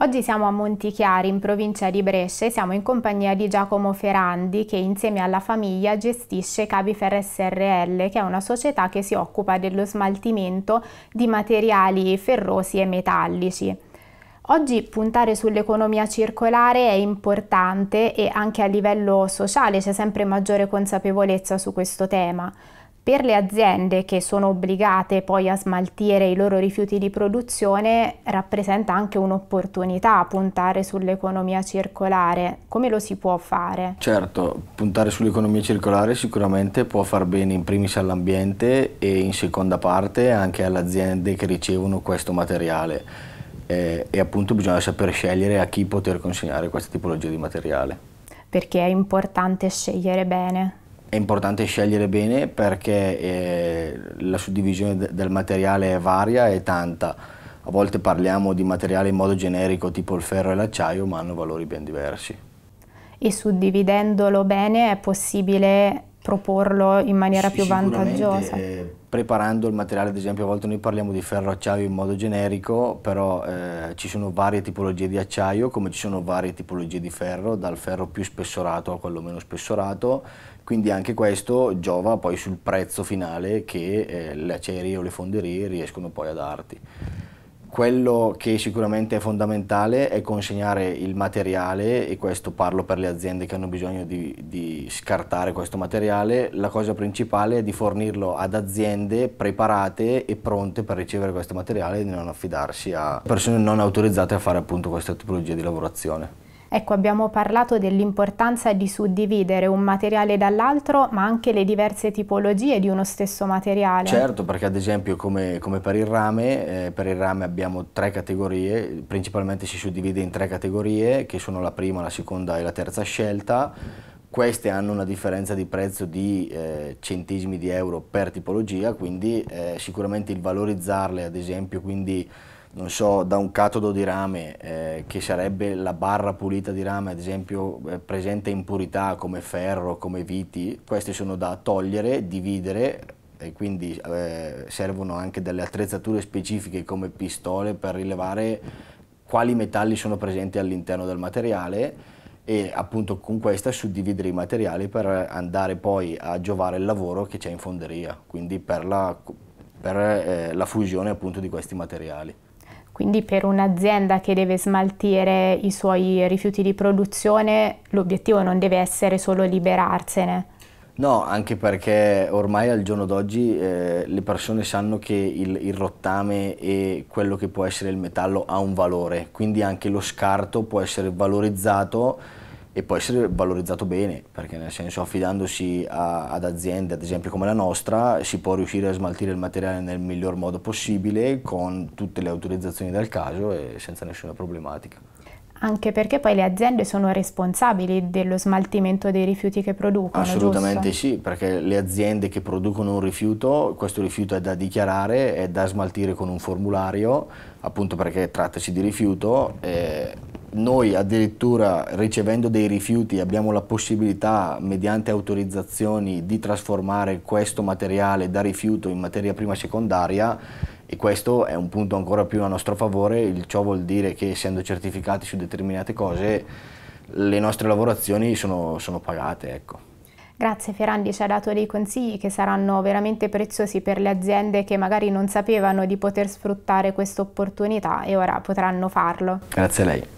Oggi siamo a Montichiari, in provincia di Brescia, e siamo in compagnia di Giacomo Ferrandi, che insieme alla famiglia gestisce Cavifer SRL, che è una società che si occupa dello smaltimento di materiali ferrosi e metallici. Oggi puntare sull'economia circolare è importante e anche a livello sociale c'è sempre maggiore consapevolezza su questo tema. Per le aziende che sono obbligate poi a smaltire i loro rifiuti di produzione rappresenta anche un'opportunità puntare sull'economia circolare. Come lo si può fare? Certo, puntare sull'economia circolare sicuramente può far bene in primis all'ambiente e in seconda parte anche alle aziende che ricevono questo materiale. Eh, e appunto bisogna saper scegliere a chi poter consegnare questa tipologia di materiale. Perché è importante scegliere bene. È importante scegliere bene perché eh, la suddivisione del materiale varia e tanta. A volte parliamo di materiale in modo generico tipo il ferro e l'acciaio ma hanno valori ben diversi. E suddividendolo bene è possibile proporlo in maniera sì, più vantaggiosa? Eh, preparando il materiale, ad esempio a volte noi parliamo di ferro acciaio in modo generico, però eh, ci sono varie tipologie di acciaio, come ci sono varie tipologie di ferro, dal ferro più spessorato a quello meno spessorato, quindi anche questo giova poi sul prezzo finale che eh, le acerie o le fonderie riescono poi a darti. Quello che sicuramente è fondamentale è consegnare il materiale, e questo parlo per le aziende che hanno bisogno di, di, scartare questo materiale, la cosa principale è di fornirlo ad aziende preparate e pronte per ricevere questo materiale e di non affidarsi a persone non autorizzate a fare appunto questa tipologia di lavorazione. Ecco, abbiamo parlato dell'importanza di suddividere un materiale dall'altro, ma anche le diverse tipologie di uno stesso materiale. Certo, perché ad esempio come, come per il rame, eh, per il rame abbiamo tre categorie, principalmente si suddivide in tre categorie, che sono la prima, la seconda e la terza scelta. Queste hanno una differenza di prezzo di eh, centesimi di euro per tipologia, quindi eh, sicuramente il valorizzarle, ad esempio, quindi non so, da un catodo di rame, eh, che sarebbe la barra pulita di rame, ad esempio eh, presente purità come ferro, come viti, questi sono da togliere, dividere e quindi eh, servono anche delle attrezzature specifiche come pistole per rilevare quali metalli sono presenti all'interno del materiale e appunto con questa suddividere i materiali per andare poi a giovare il lavoro che c'è in fonderia, quindi per la, per, eh, la fusione appunto di questi materiali. Quindi per un'azienda che deve smaltire i suoi rifiuti di produzione l'obiettivo non deve essere solo liberarsene. No, anche perché ormai al giorno d'oggi eh, le persone sanno che il, il, rottame e quello che può essere il metallo ha un valore, quindi anche lo scarto può essere valorizzato e può essere valorizzato bene, perché nel senso affidandosi a, ad aziende, ad esempio come la nostra, si può riuscire a smaltire il materiale nel miglior modo possibile con tutte le autorizzazioni del caso e senza nessuna problematica. Anche perché poi le aziende sono responsabili dello smaltimento dei rifiuti che producono. Assolutamente giusto? sì, perché le aziende che producono un rifiuto, questo rifiuto è da dichiarare, è da smaltire con un formulario, appunto perché trattasi di rifiuto. Eh, noi addirittura ricevendo dei rifiuti abbiamo la possibilità mediante autorizzazioni di trasformare questo materiale da rifiuto in materia prima secondaria e questo è un punto ancora più a nostro favore, il, ciò vuol dire che essendo certificati su determinate cose le nostre lavorazioni sono, sono pagate. Ecco. Grazie Ferrandi, ci ha dato dei consigli che saranno veramente preziosi per le aziende che magari non sapevano di poter sfruttare questa opportunità e ora potranno farlo. Grazie a lei.